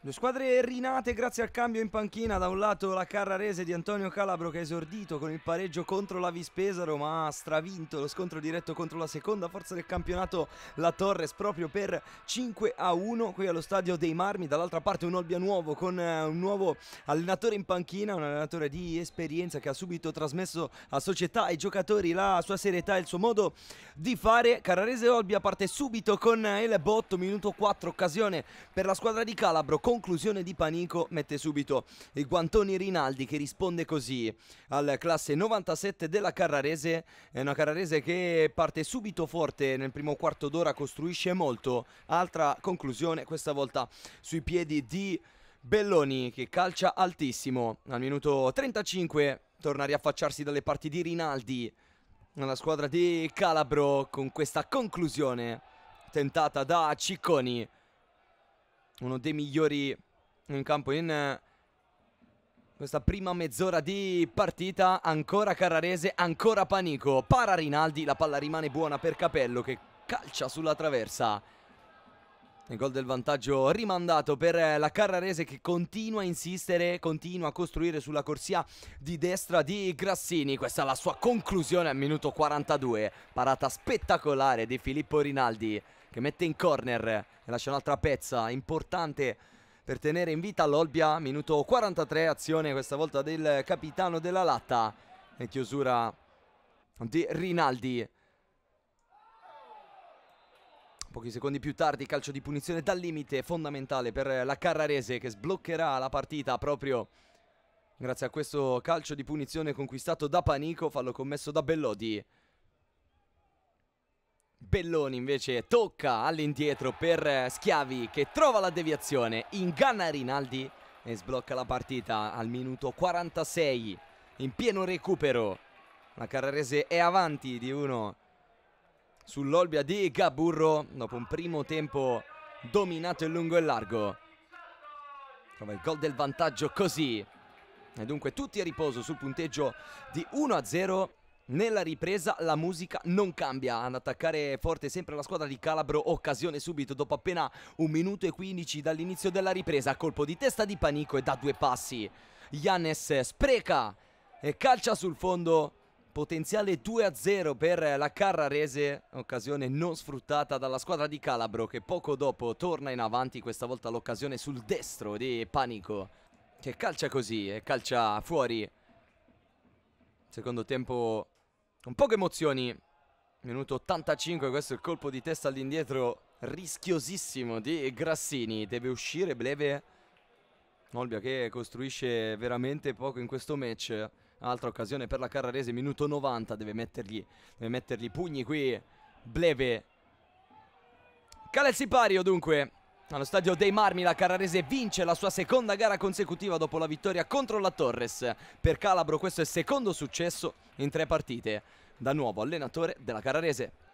Due squadre rinate grazie al cambio in panchina, da un lato la Carrarese di Antonio Calabro che ha esordito con il pareggio contro la Vispesaro ma ha stravinto lo scontro diretto contro la seconda forza del campionato la Torres proprio per 5 a 1 qui allo stadio dei Marmi, dall'altra parte un Olbia nuovo con eh, un nuovo allenatore in panchina, un allenatore di esperienza che ha subito trasmesso a società e giocatori la sua serietà e il suo modo di fare. Carrarese Olbia parte subito con il botto, minuto 4, occasione per la squadra di Calabro conclusione di Panico mette subito i Guantoni Rinaldi che risponde così al classe 97 della Carrarese, è una Carrarese che parte subito forte nel primo quarto d'ora, costruisce molto, altra conclusione questa volta sui piedi di Belloni che calcia altissimo al minuto 35, torna a riaffacciarsi dalle parti di Rinaldi alla squadra di Calabro con questa conclusione tentata da Cicconi uno dei migliori in campo in eh, questa prima mezz'ora di partita. Ancora Carrarese, ancora Panico. Para Rinaldi, la palla rimane buona per Capello che calcia sulla traversa. Il gol del vantaggio rimandato per eh, la Carrarese che continua a insistere, continua a costruire sulla corsia di destra di Grassini. Questa è la sua conclusione al minuto 42. Parata spettacolare di Filippo Rinaldi che mette in corner e lascia un'altra pezza importante per tenere in vita l'Olbia. Minuto 43, azione questa volta del capitano della Latta. E chiusura di Rinaldi pochi secondi più tardi calcio di punizione dal limite fondamentale per la Carrarese che sbloccherà la partita proprio grazie a questo calcio di punizione conquistato da Panico, fallo commesso da Bellodi. Belloni invece tocca all'indietro per Schiavi che trova la deviazione, inganna Rinaldi e sblocca la partita al minuto 46 in pieno recupero. La Carrarese è avanti di uno sull'Olbia di Gaburro dopo un primo tempo dominato in lungo e largo. Trova il gol del vantaggio così. E dunque tutti a riposo sul punteggio di 1-0. Nella ripresa la musica non cambia, ad attaccare forte sempre la squadra di Calabro, occasione subito dopo appena un minuto e 15 dall'inizio della ripresa, colpo di testa di Panico e da due passi. Yannes spreca e calcia sul fondo potenziale 2-0 per la Carrarese, occasione non sfruttata dalla squadra di Calabro che poco dopo torna in avanti, questa volta l'occasione sul destro di Panico che calcia così e calcia fuori. Secondo tempo un poco emozioni, minuto 85, questo è il colpo di testa all'indietro rischiosissimo di Grassini, deve uscire breve. Olbia che costruisce veramente poco in questo match. Altra occasione per la Carrarese, minuto 90, deve mettergli, deve mettergli pugni qui. Bleve. Cala il sipario dunque. Allo stadio dei Marmi la Carrarese vince la sua seconda gara consecutiva dopo la vittoria contro la Torres. Per Calabro questo è il secondo successo in tre partite. Da nuovo allenatore della Carrarese.